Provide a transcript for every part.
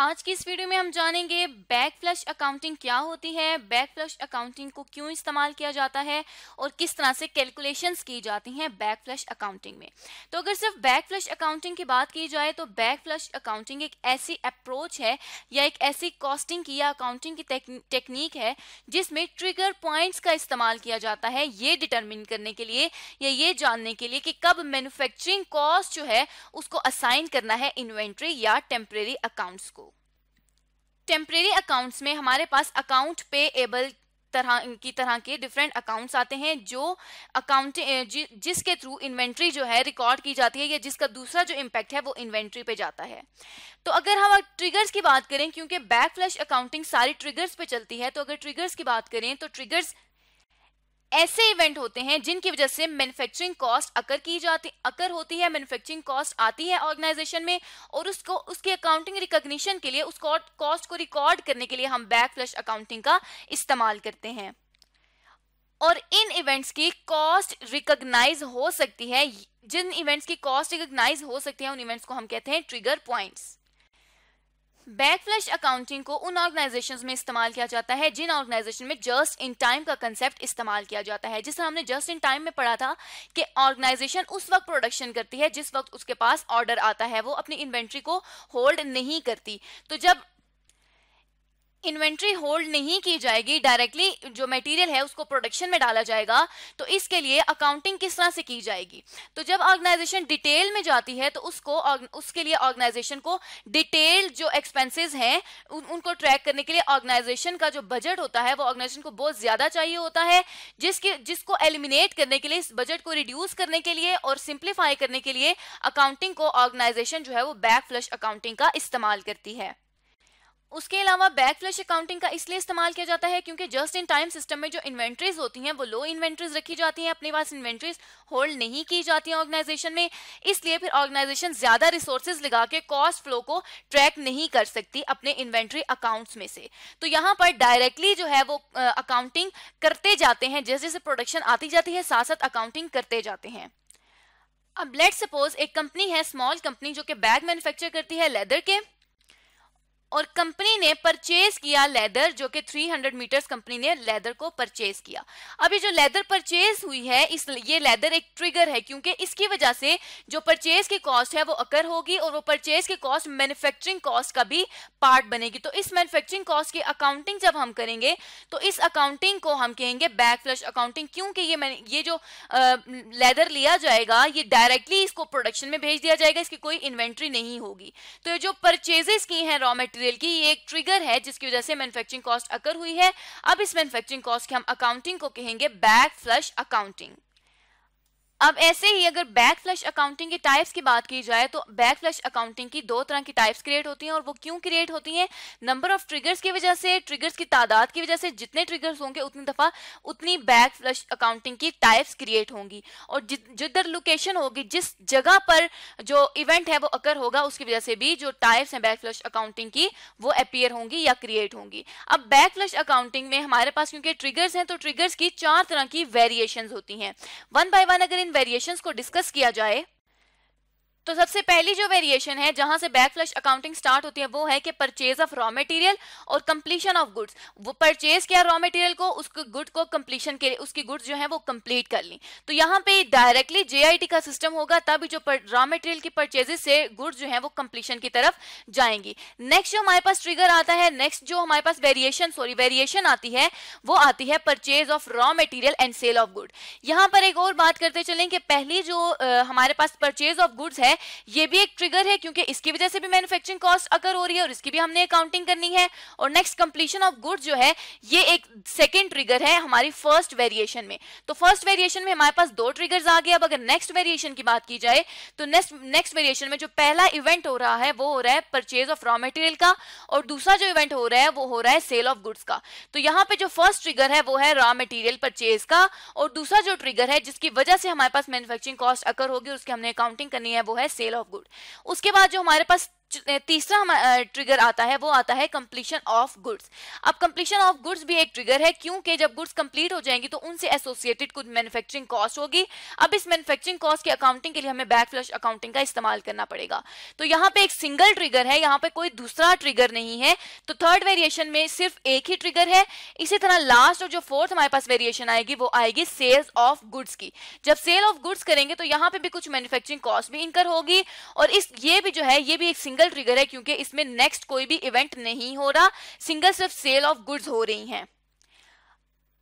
आज की इस वीडियो में हम जानेंगे बैक फ्लश अकाउंटिंग क्या होती है बैक फ्लश अकाउंटिंग को क्यों इस्तेमाल किया जाता है और किस तरह से कैलकुलेशंस की जाती हैं बैक फ्लश अकाउंटिंग में तो अगर सिर्फ बैक फ्लश अकाउंटिंग की बात की जाए तो बैक फ्लश अकाउंटिंग एक ऐसी अप्रोच है या एक ऐसी कॉस्टिंग की या अकाउंटिंग की टेक्निक है जिसमें ट्रिगर पॉइंट्स का इस्तेमाल किया जाता है ये डिटर्मिन करने के लिए या ये जानने के लिए कि कब मैनुफेक्चरिंग कॉस्ट जो है उसको असाइन करना है इन्वेंट्री या टेम्परेरी अकाउंट्स को टेम्परेरी अकाउंट्स में हमारे पास अकाउंट पे एबल तरह की तरह के डिफरेंट अकाउंट्स आते हैं जो अकाउंट जि, जिसके थ्रू इन्वेंट्री जो है रिकॉर्ड की जाती है या जिसका दूसरा जो इम्पैक्ट है वो इन्वेंट्री पे जाता है तो अगर हम ट्रिगर्स की बात करें क्योंकि बैक फ्लैश अकाउंटिंग सारी ट्रिगर्स पे चलती है तो अगर ट्रिगर्स की बात करें तो ट्रिगर्स ऐसे इवेंट होते हैं जिनकी वजह से मैन्युफैक्चरिंग कॉस्ट अकर की जाती अकर होती है मैन्युफैक्चरिंग कॉस्ट आती है ऑर्गेनाइजेशन में और उसको उसकी अकाउंटिंग रिकॉग्निशन के लिए उस कॉस्ट को रिकॉर्ड करने के लिए हम बैक फ्लश अकाउंटिंग का इस्तेमाल करते हैं और इन इवेंट्स की कॉस्ट रिकॉग्नाइज हो सकती है जिन इवेंट्स की कॉस्ट रिकॉग्नाइज हो सकती है उन इवेंट्स को हम कहते हैं ट्रिगर पॉइंट्स फ्लैश अकाउंटिंग को उन ऑर्गेनाइजेशन में इस्तेमाल किया जाता है जिन ऑर्गेनाइजेशन में जस्ट इन टाइम का कंसेप्ट इस्तेमाल किया जाता है जिस तरह हमने जस्ट इन टाइम में पढ़ा था कि ऑर्गेनाइजेशन उस वक्त प्रोडक्शन करती है जिस वक्त उसके पास ऑर्डर आता है वो अपनी इन्वेंट्री को होल्ड नहीं करती तो जब इन्वेंट्री होल्ड नहीं की जाएगी डायरेक्टली जो मटेरियल है उसको प्रोडक्शन में डाला जाएगा तो इसके लिए अकाउंटिंग किस तरह से की जाएगी तो जब ऑर्गेनाइजेशन डिटेल में जाती है तो उसको उसके लिए ऑर्गेनाइजेशन को डिटेल जो एक्सपेंसेस हैं उन, उनको ट्रैक करने के लिए ऑर्गेनाइजेशन का जो बजट होता है वो ऑर्गेनाइजेशन को बहुत ज़्यादा चाहिए होता है जिसके जिसको एलिमिनेट करने के लिए इस बजट को रिड्यूस करने के लिए और सिंप्लीफाई करने के लिए अकाउंटिंग को ऑर्गेनाइजेशन जो है वो बैक फ्लश अकाउंटिंग का इस्तेमाल करती है उसके अलावा बैक फ्लैश अकाउंटिंग का इसलिए इस्तेमाल किया जाता है क्योंकि जस्ट इन टाइम सिस्टम में जो इन्वेंट्रीज होती हैं वो लो इन्वेंट्रीज रखी जाती हैं अपने पास इन्वेंट्रीज होल्ड नहीं की जाती हैं ऑर्गेनाइजेशन में इसलिए फिर ऑर्गेनाइजेशन ज्यादा रिसोर्सेज लगा के कॉस्ट फ्लो को ट्रैक नहीं कर सकती अपने इन्वेंट्री अकाउंट्स में से तो यहाँ पर डायरेक्टली जो है वो अकाउंटिंग करते जाते हैं जैसे जैसे प्रोडक्शन आती जाती है साथ साथ अकाउंटिंग करते जाते हैं अब लेट सपोज एक कंपनी है स्मॉल कंपनी जो कि बैग मैन्युफैक्चर करती है लेदर के और कंपनी ने परचेज किया लेदर जो कि 300 मीटर्स कंपनी ने लेदर को परचेज किया अभी जो लेदर परचेज हुई है इस ये लेदर एक ट्रिगर है क्योंकि इसकी वजह से जो परचेज की कॉस्ट है वो अकर होगी और वो परचेज की कॉस्ट मैन्युफैक्चरिंग कॉस्ट का भी पार्ट बनेगी तो इस मैन्युफैक्चरिंग कॉस्ट की अकाउंटिंग जब हम करेंगे तो इस अकाउंटिंग को हम कहेंगे बैक फ्लश अकाउंटिंग क्योंकि ये ये जो लेदर लिया जाएगा ये डायरेक्टली इसको प्रोडक्शन में भेज दिया जाएगा इसकी कोई इन्वेंट्री नहीं होगी तो ये जो परचेजेस की हैं रॉ मेटेरियल मटेरियल की ये एक ट्रिगर है जिसकी वजह से मैन्युफैक्चरिंग कॉस्ट अकर हुई है अब इस मैन्युफैक्चरिंग कॉस्ट के हम अकाउंटिंग को कहेंगे बैक फ्लश अकाउंटिंग अब ऐसे ही अगर बैक फ्लश अकाउंटिंग के टाइप्स की बात की जाए तो बैक फ्लश अकाउंटिंग की दो तरह की टाइप्स क्रिएट होती हैं और वो क्यों क्रिएट होती हैं नंबर ऑफ ट्रिगर्स की वजह से ट्रिगर्स की तादाद की वजह से जितने ट्रिगर्स होंगे उतनी दफ़ा उतनी बैक फ्लश अकाउंटिंग की टाइप्स क्रिएट होंगी और जिधर लोकेशन होगी जिस जगह पर जो इवेंट है वो अकर होगा उसकी वजह से भी जो टाइप्स हैं बैक फ्लश अकाउंटिंग की वो अपियर होंगी या क्रिएट होंगी अब बैक फ्लश अकाउंटिंग में हमारे पास क्योंकि ट्रिगर्स हैं तो ट्रिगर्स की चार तरह की वेरिएशन होती हैं वन बाय वन अगर इन वेरिएशंस को डिस्कस किया जाए तो सबसे पहली जो वेरिएशन है जहां से बैक फ्लश अकाउंटिंग स्टार्ट होती है वो है कि परचेज ऑफ रॉ मटेरियल और कंप्लीशन ऑफ गुड्स वो परचेज किया रॉ मटेरियल को उसके गुड को कंप्लीशन के लिए उसकी गुड्स जो है वो कंप्लीट कर ली तो यहाँ पे डायरेक्टली जेआईटी का सिस्टम होगा तभी जो रॉ मटेरियल की परचेजेस से गुड्स जो है वो कंप्लीशन की तरफ जाएंगी नेक्स्ट जो हमारे पास ट्रिगर आता है नेक्स्ट जो हमारे पास वेरिएशन सॉरी वेरिएशन आती है वो आती है purchase of raw material and sale of good यहाँ पर एक और बात करते चलें कि पहली जो आ, हमारे पास परचेज ऑफ गुड्स है है ये भी एक ट्रिगर है क्योंकि इसकी वजह से भी मैन्युफैक्चरिंग कॉस्ट अगर हो रही है और इसकी भी हमने अकाउंटिंग करनी है और नेक्स्ट कंप्लीशन ऑफ गुड जो है ये एक सेकेंड ट्रिगर है हमारी फर्स्ट वेरिएशन में तो फर्स्ट वेरिएशन में हमारे पास दो ट्रिगर्स आ गए अब अगर नेक्स्ट वेरिएशन की बात की जाए तो नेक्स्ट नेक्स्ट वेरिएशन में जो पहला इवेंट हो रहा है वो हो रहा है परचेज ऑफ रॉ मटेरियल का और दूसरा जो इवेंट हो रहा है वो हो रहा है सेल ऑफ गुड्स का तो यहाँ पे जो फर्स्ट ट्रिगर है वो है रॉ मटेरियल परचेज का और दूसरा जो ट्रिगर है जिसकी वजह से हमारे पास मैन्युफैक्चरिंग कॉस्ट अकर होगी उसकी हमने अकाउंटिंग करनी है वो है है सेल ऑफ गुड उसके बाद जो हमारे पास तीसरा ट्रिगर आता है वो आता है कंप्लीशन ऑफ गुड्स अब कंप्लीशन ऑफ गुड्स भी एक ट्रिगर है क्योंकि जब गुड्स कंप्लीट हो जाएंगी तो उनसे एसोसिएटेड कुछ मैन्युफैक्चरिंग कॉस्ट होगी अब इस मैन्युफैक्चरिंग कॉस्ट की अकाउंटिंग के लिए हमें बैक फ्लश अकाउंटिंग का इस्तेमाल करना पड़ेगा तो यहाँ पे एक सिंगल ट्रिगर है यहाँ पे कोई दूसरा ट्रिगर नहीं है तो थर्ड वेरिएशन में सिर्फ एक ही ट्रिगर है इसी तरह लास्ट और जो फोर्थ हमारे पास वेरिएशन आएगी वो आएगी सेल्स ऑफ गुड्स की जब सेल ऑफ गुड्स करेंगे तो यहाँ पे भी कुछ मैन्युफैक्चरिंग कॉस्ट भी इनकर होगी और इस ये भी जो है ये भी एक सिंगल सिंगल ट्रिगर है क्योंकि इसमें नेक्स्ट कोई भी इवेंट नहीं हो रहा सिंगल सिर्फ सेल ऑफ गुड्स हो रही हैं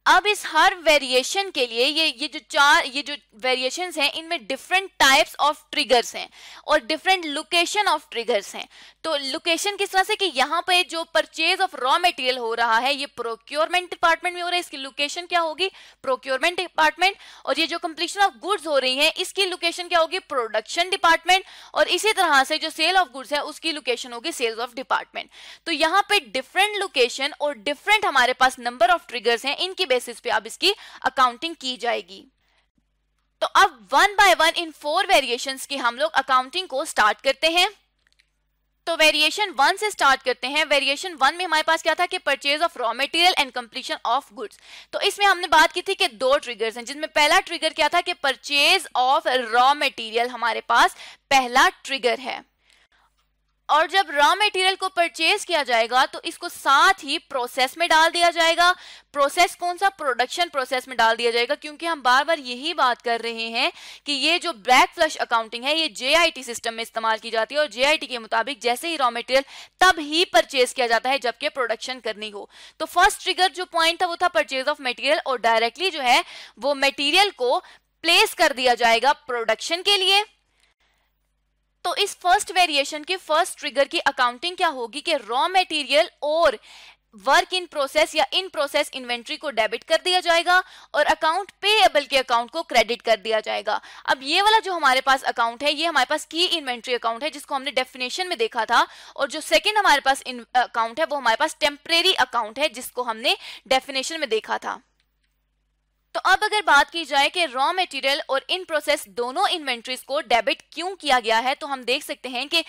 अब इस हर वेरिएशन के लिए ये ये जो चार ये जो वेरिएशंस हैं इनमें डिफरेंट टाइप्स ऑफ ट्रिगर्स हैं और डिफरेंट लोकेशन ऑफ ट्रिगर्स हैं तो लोकेशन किस तरह से कि यहाँ पे जो परचेज ऑफ रॉ मटेरियल हो रहा है ये प्रोक्योरमेंट डिपार्टमेंट में हो रहा है इसकी लोकेशन क्या होगी प्रोक्योरमेंट डिपार्टमेंट और ये जो कंप्लीशन ऑफ गुड्स हो रही है इसकी लोकेशन क्या होगी प्रोडक्शन डिपार्टमेंट और इसी तरह से जो सेल ऑफ गुड्स है उसकी लोकेशन होगी सेल्स ऑफ डिपार्टमेंट तो यहाँ पे डिफरेंट लोकेशन और डिफरेंट हमारे पास नंबर ऑफ ट्रिगर्स हैं इनकी बेसिस पे अब इसकी अकाउंटिंग की जाएगी तो अब वन बाय वन इन फोर वेरिएशन की हम लोग अकाउंटिंग को स्टार्ट करते हैं तो वेरिएशन वन से स्टार्ट करते हैं वेरिएशन वन में हमारे पास क्या था कि purchase of raw material and completion of goods तो इसमें हमने बात की थी कि दो ट्रिगर्स हैं जिसमें पहला ट्रिगर क्या था कि परचेज ऑफ रॉ मटेरियल हमारे पास पहला ट्रिगर है और जब रॉ मटेरियल को परचेज किया जाएगा तो इसको साथ ही प्रोसेस में डाल दिया जाएगा प्रोसेस कौन सा प्रोडक्शन प्रोसेस में डाल दिया जाएगा क्योंकि हम बार बार यही बात कर रहे हैं कि ये जो ब्लैक फ्लश अकाउंटिंग है ये जेआईटी सिस्टम में इस्तेमाल की जाती है और जेआईटी के मुताबिक जैसे ही रॉ मटेरियल तब ही परचेज किया जाता है जबकि प्रोडक्शन करनी हो तो फर्स्ट ट्रिगर जो पॉइंट था वो था परचेज ऑफ मेटीरियल और डायरेक्टली जो है वो मेटीरियल को प्लेस कर दिया जाएगा प्रोडक्शन के लिए तो इस फर्स्ट वेरिएशन की फर्स्ट ट्रिगर की अकाउंटिंग क्या होगी कि रॉ मटेरियल और वर्क इन प्रोसेस या इन प्रोसेस इन्वेंट्री को डेबिट कर दिया जाएगा और अकाउंट पेएबल के अकाउंट को क्रेडिट कर दिया जाएगा अब ये वाला जो हमारे पास अकाउंट है ये हमारे पास की इन्वेंट्री अकाउंट है जिसको हमने डेफिनेशन में देखा था और जो सेकंड हमारे पास अकाउंट है वो हमारे पास टेम्परेरी अकाउंट है जिसको हमने डेफिनेशन में देखा था तो अब अगर बात की जाए कि रॉ मटेरियल और इन प्रोसेस दोनों इन्वेंट्रीज को डेबिट क्यों किया गया है तो हम देख सकते हैं कि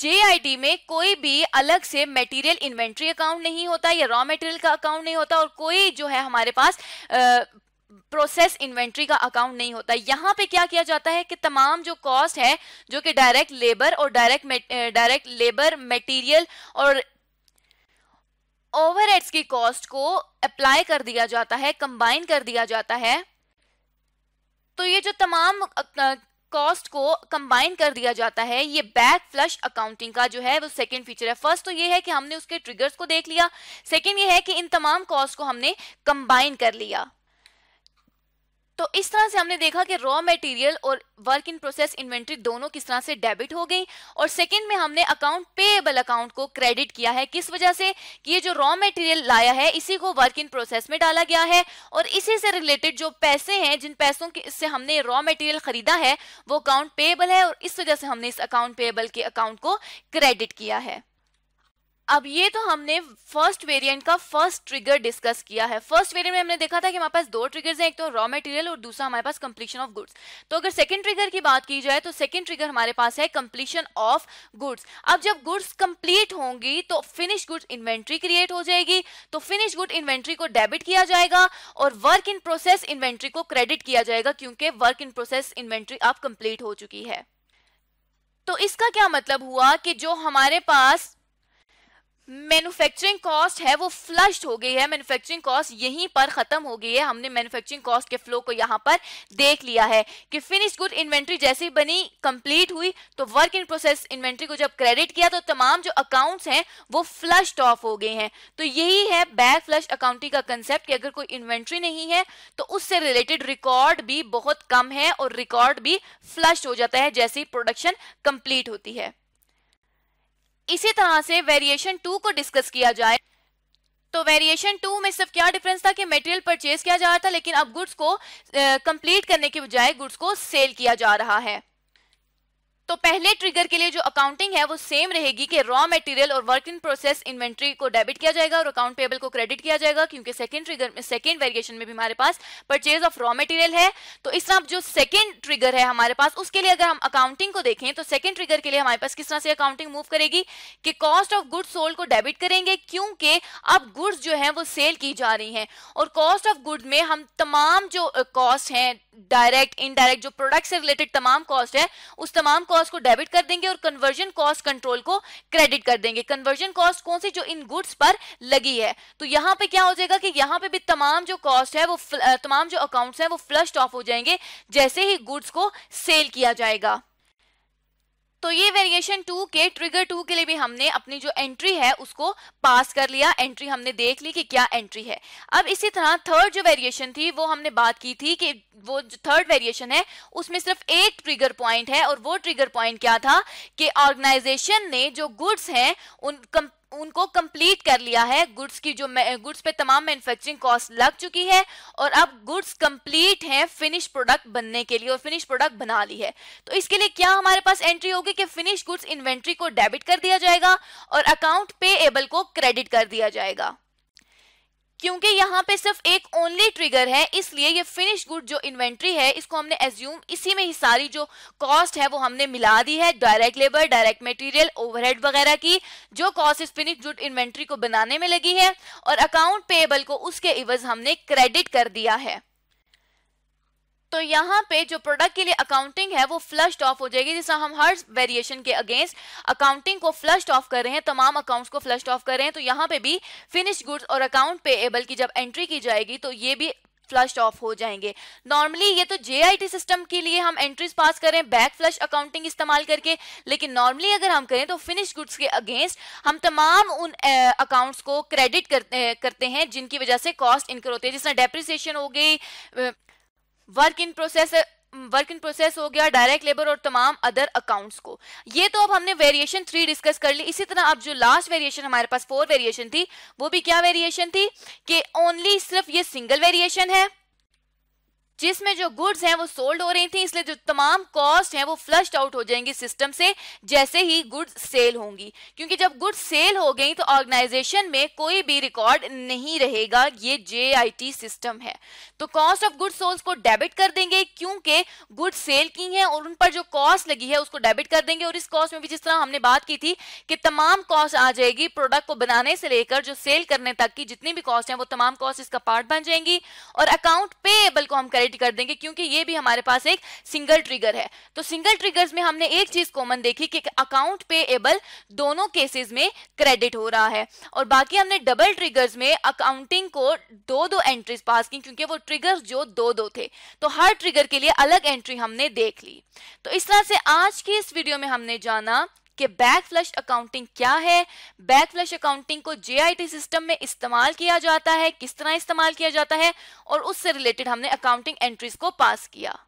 जेआईडी में कोई भी अलग से मटेरियल इन्वेंट्री अकाउंट नहीं होता या रॉ मटेरियल का अकाउंट नहीं होता और कोई जो है हमारे पास आ, प्रोसेस इन्वेंट्री का अकाउंट नहीं होता यहाँ पे क्या किया जाता है कि तमाम जो कॉस्ट है जो कि डायरेक्ट लेबर और डायरेक्ट डायरेक्ट लेबर मटेरियल और ओवरहेड्स की कॉस्ट को अप्लाई कर दिया जाता है कंबाइन कर दिया जाता है तो ये जो तमाम कॉस्ट को कंबाइन कर दिया जाता है ये बैक फ्लश अकाउंटिंग का जो है वो सेकंड फीचर है फर्स्ट तो ये है कि हमने उसके ट्रिगर्स को देख लिया सेकंड ये है कि इन तमाम कॉस्ट को हमने कंबाइन कर लिया तो इस तरह से हमने देखा कि रॉ मटेरियल और वर्क इन प्रोसेस इन्वेंट्री दोनों किस तरह से डेबिट हो गई और सेकंड में हमने अकाउंट पेएबल अकाउंट को क्रेडिट किया है किस वजह से कि ये जो रॉ मटेरियल लाया है इसी को वर्क इन प्रोसेस में डाला गया है और इसी से रिलेटेड जो पैसे हैं जिन पैसों के से हमने रॉ मटेरियल खरीदा है वो अकाउंट पेएबल है और इस वजह से हमने इस अकाउंट पेएबल के अकाउंट को क्रेडिट किया है अब ये तो हमने फर्स्ट वेरिएंट का फर्स्ट ट्रिगर डिस्कस किया है फर्स्ट वेरिएंट में हमने देखा था कि हमारे पास दो ट्रिगर्स हैं एक तो रॉ मटेरियल और दूसरा हमारे पास कंप्लीशन ऑफ गुड्स तो अगर सेकंड ट्रिगर की बात की जाए तो सेकंड ट्रिगर हमारे पास है कंप्लीशन ऑफ गुड्स अब जब गुड्स कंप्लीट होंगी तो फिनिश गुड्स इन्वेंट्री क्रिएट हो जाएगी तो फिनिश गुड इन्वेंट्री को डेबिट किया जाएगा और वर्क इन प्रोसेस इन्वेंट्री को क्रेडिट किया जाएगा क्योंकि वर्क इन प्रोसेस इन्वेंट्री अब कंप्लीट हो चुकी है तो इसका क्या मतलब हुआ कि जो हमारे पास मैन्युफैक्चरिंग कॉस्ट है वो फ्लश्ड हो गई है मैन्युफैक्चरिंग कॉस्ट यहीं पर खत्म हो गई है हमने मैन्युफैक्चरिंग कॉस्ट के फ्लो को यहां पर देख लिया है कि फिनिश गुड इन्वेंट्री जैसे ही बनी कंप्लीट हुई तो वर्क इन प्रोसेस इन्वेंट्री को जब क्रेडिट किया तो तमाम जो अकाउंट्स हैं वो फ्लश्ड ऑफ हो गए हैं तो यही है बैक फ्लश अकाउंटिंग का कंसेप्ट कि अगर कोई इन्वेंट्री नहीं है तो उससे रिलेटेड रिकॉर्ड भी बहुत कम है और रिकॉर्ड भी फ्लश्ड हो जाता है जैसे ही प्रोडक्शन कंप्लीट होती है इसी तरह से वेरिएशन टू को डिस्कस किया जाए तो वेरिएशन टू में सिर्फ क्या डिफरेंस था कि मटेरियल परचेज किया जा रहा था लेकिन अब गुड्स को कंप्लीट करने के बजाय गुड्स को सेल किया जा रहा है तो पहले ट्रिगर के लिए जो अकाउंटिंग है वो सेम रहेगी कि रॉ मटेरियल और वर्क इन प्रोसेस इन्वेंट्री को डेबिट किया जाएगा और अकाउंट पेबल को क्रेडिट किया जाएगा क्योंकि सेकंड ट्रिगर सेकंड वेरिएशन में भी हमारे पास परचेज ऑफ रॉ मटेरियल है तो इस तरह जो सेकंड ट्रिगर है हमारे पास उसके लिए अगर हम अकाउंटिंग को देखें तो सेकेंड ट्रिगर के लिए हमारे पास किस तरह से अकाउंटिंग मूव करेगी कि कॉस्ट ऑफ गुड्स सोल्ड को डेबिट करेंगे क्योंकि अब गुड्स जो है वो सेल की जा रही है और कॉस्ट ऑफ गुड में हम तमाम जो कॉस्ट है डायरेक्ट इनडायरेक्ट जो प्रोडक्ट से रिलेटेड तमाम कॉस्ट है उस तमाम कॉस्ट को डेबिट कर देंगे और कन्वर्जन कॉस्ट कंट्रोल को क्रेडिट कर देंगे कन्वर्जन कॉस्ट कौन सी जो इन गुड्स पर लगी है तो यहाँ पे क्या हो जाएगा कि यहाँ पे भी तमाम जो कॉस्ट है वो तमाम जो अकाउंट्स हैं वो फ्लश्ड ऑफ हो जाएंगे जैसे ही गुड्स को सेल किया जाएगा तो ये वेरिएशन टू के ट्रिगर टू के लिए भी हमने अपनी जो एंट्री है उसको पास कर लिया एंट्री हमने देख ली कि क्या एंट्री है अब इसी तरह थर्ड जो वेरिएशन थी वो हमने बात की थी कि वो जो थर्ड वेरिएशन है उसमें सिर्फ एक ट्रिगर पॉइंट है और वो ट्रिगर पॉइंट क्या था कि ऑर्गेनाइजेशन ने जो गुड्स हैं उन उनको कंप्लीट कर लिया है गुड्स की जो गुड्स पे तमाम मैन्युफैक्चरिंग कॉस्ट लग चुकी है और अब गुड्स कंप्लीट हैं फिनिश प्रोडक्ट बनने के लिए और फिनिश प्रोडक्ट बना ली है तो इसके लिए क्या हमारे पास एंट्री होगी कि फिनिश गुड्स इन्वेंट्री को डेबिट कर दिया जाएगा और अकाउंट पे एबल को क्रेडिट कर दिया जाएगा क्योंकि यहाँ पे सिर्फ एक ओनली ट्रिगर है इसलिए ये फिनिश गुड जो इन्वेंट्री है इसको हमने एज्यूम इसी में ही सारी जो कॉस्ट है वो हमने मिला दी है direct labour direct material overhead वगैरह की जो कॉस्ट इस फिनिश गुड इन्वेंट्री को बनाने में लगी है और अकाउंट पेबल को उसके इवज हमने क्रेडिट कर दिया है तो यहाँ पे जो प्रोडक्ट के लिए अकाउंटिंग है वो फ्लश्ड ऑफ हो जाएगी जिसमें हम हर वेरिएशन के अगेंस्ट अकाउंटिंग को फ्लश्ड ऑफ कर रहे हैं तमाम अकाउंट्स को फ्लश्ड ऑफ कर रहे हैं तो यहाँ पे भी फिनिश गुड्स और अकाउंट पे एबल की जब एंट्री की जाएगी तो ये भी फ्लश्ड ऑफ हो जाएंगे नॉर्मली ये तो जेआईटी सिस्टम के लिए हम एंट्रीज पास करें बैक फ्लश अकाउंटिंग इस्तेमाल करके लेकिन नॉर्मली अगर हम करें तो फिनिश गुड्स के अगेंस्ट हम तमाम उन अकाउंट्स को क्रेडिट करते करते हैं जिनकी वजह से कॉस्ट इनकर होती है जिसमें डेप्रिसिएशन हो गई work in process work in process हो गया डायरेक्ट लेबर और तमाम अदर अकाउंट्स को ये तो अब हमने वेरिएशन थ्री डिस्कस कर ली इसी तरह अब जो लास्ट वेरिएशन हमारे पास फोर वेरिएशन थी वो भी क्या वेरिएशन थी कि ओनली सिर्फ ये सिंगल वेरिएशन है जिसमें जो गुड्स हैं वो सोल्ड हो रही थी इसलिए जो तमाम कॉस्ट हैं वो फ्लश्ड आउट हो जाएंगी सिस्टम से जैसे ही गुड्स सेल होंगी क्योंकि जब गुड्स सेल हो गई तो ऑर्गेनाइजेशन में कोई भी रिकॉर्ड नहीं रहेगा ये जे सिस्टम है तो कॉस्ट ऑफ गुड्स सोल्स को डेबिट कर देंगे क्योंकि गुड्स सेल की हैं और उन पर जो कॉस्ट लगी है उसको डेबिट कर देंगे और इस कॉस्ट में भी जिस तरह हमने बात की थी कि तमाम कॉस्ट आ जाएगी प्रोडक्ट को बनाने से लेकर जो सेल करने तक की जितनी भी कॉस्ट है वो तमाम कॉस्ट इसका पार्ट बन जाएंगी और अकाउंट पेएबल को हम करें हाईलाइट कर देंगे क्योंकि ये भी हमारे पास एक सिंगल ट्रिगर है तो सिंगल ट्रिगर्स में हमने एक चीज कॉमन देखी कि अकाउंट पे एबल दोनों केसेस में क्रेडिट हो रहा है और बाकी हमने डबल ट्रिगर्स में अकाउंटिंग को दो दो एंट्रीज पास की क्योंकि वो ट्रिगर्स जो दो दो थे तो हर ट्रिगर के लिए अलग एंट्री हमने देख ली तो इस तरह से आज की इस वीडियो में हमने जाना कि बैक फ्लश अकाउंटिंग क्या है बैक फ्लश अकाउंटिंग को जेआईटी सिस्टम में इस्तेमाल किया जाता है किस तरह इस्तेमाल किया जाता है और उससे रिलेटेड हमने अकाउंटिंग एंट्रीज को पास किया